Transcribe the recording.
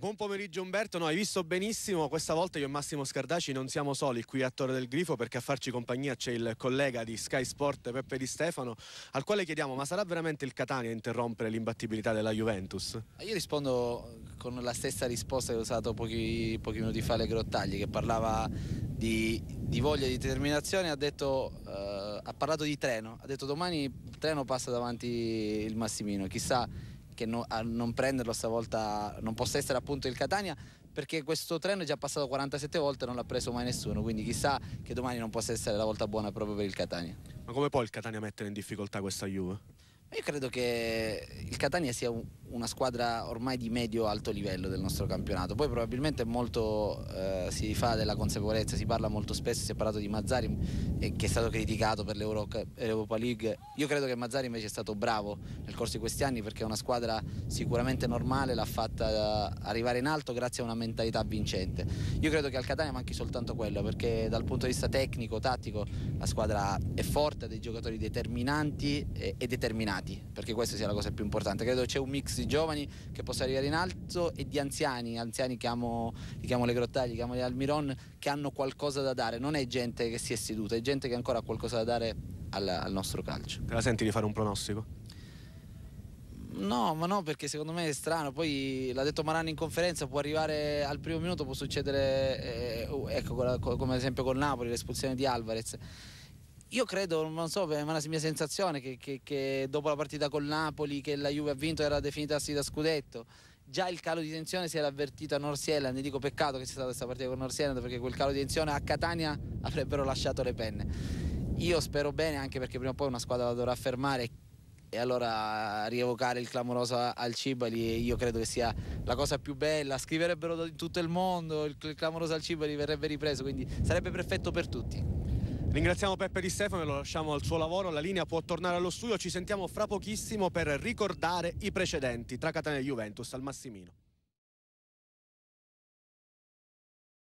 Buon pomeriggio Umberto, no, hai visto benissimo, questa volta io e Massimo Scardaci non siamo soli qui a Torre del Grifo perché a farci compagnia c'è il collega di Sky Sport Peppe Di Stefano al quale chiediamo ma sarà veramente il Catania a interrompere l'imbattibilità della Juventus? Ah, io rispondo con la stessa risposta che ho usato pochi, pochi minuti fa alle Grottagli che parlava di, di, voglia di determinazione ha, detto, uh, ha parlato di treno ha detto domani il treno passa davanti il Massimino chissà che no, a non prenderlo stavolta non possa essere appunto il Catania perché questo treno è già passato 47 volte e non l'ha preso mai nessuno, quindi chissà che domani non possa essere la volta buona proprio per il Catania. Ma come può il Catania mettere in difficoltà questa Juve? Io credo che il Catania sia una squadra ormai di medio-alto livello del nostro campionato, poi probabilmente molto eh, si fa della consapevolezza, si parla molto spesso, si è parlato di Mazzari eh, che è stato criticato per l'Europa League, io credo che Mazzari invece è stato bravo nel corso di questi anni perché è una squadra sicuramente normale, l'ha fatta arrivare in alto grazie a una mentalità vincente. Io credo che al Catania manchi soltanto quello perché dal punto di vista tecnico, tattico, la squadra è forte, ha dei giocatori determinanti e, e determinati formati, perché questa sia la cosa più importante. Credo c'è un mix di giovani che possa arrivare in alto e di anziani, anziani chiamo, li chiamo le grottaglie, li chiamo gli Almiron, che hanno qualcosa da dare. Non è gente che si è seduta, è gente che ancora ha qualcosa da dare al, al nostro calcio. Te la senti di fare un pronostico? No, ma no, perché secondo me è strano. Poi l'ha detto Marani in conferenza, può arrivare al primo minuto, può succedere, eh, eh oh, ecco, come ad esempio con Napoli, l'espulsione di Alvarez. Io credo, non so, è la mia sensazione che, che, che dopo la partita con Napoli, che la Juve ha vinto, era definita sì da scudetto. Già il calo di tensione si era avvertito a North Norsiella, e dico peccato che sia stata questa partita con North Norsiella perché quel calo di tensione a Catania avrebbero lasciato le penne. Io spero bene anche perché prima o poi una squadra la dovrà fermare e allora rievocare il clamoroso al Cibali io credo che sia la cosa più bella scriverebbero in tutto il mondo il clamoroso al Cibali verrebbe ripreso quindi sarebbe perfetto per tutti Ringraziamo Peppe Di Stefano e lo lasciamo al suo lavoro. La linea può tornare allo studio. Ci sentiamo fra pochissimo per ricordare i precedenti tra Catania e Juventus al Massimino.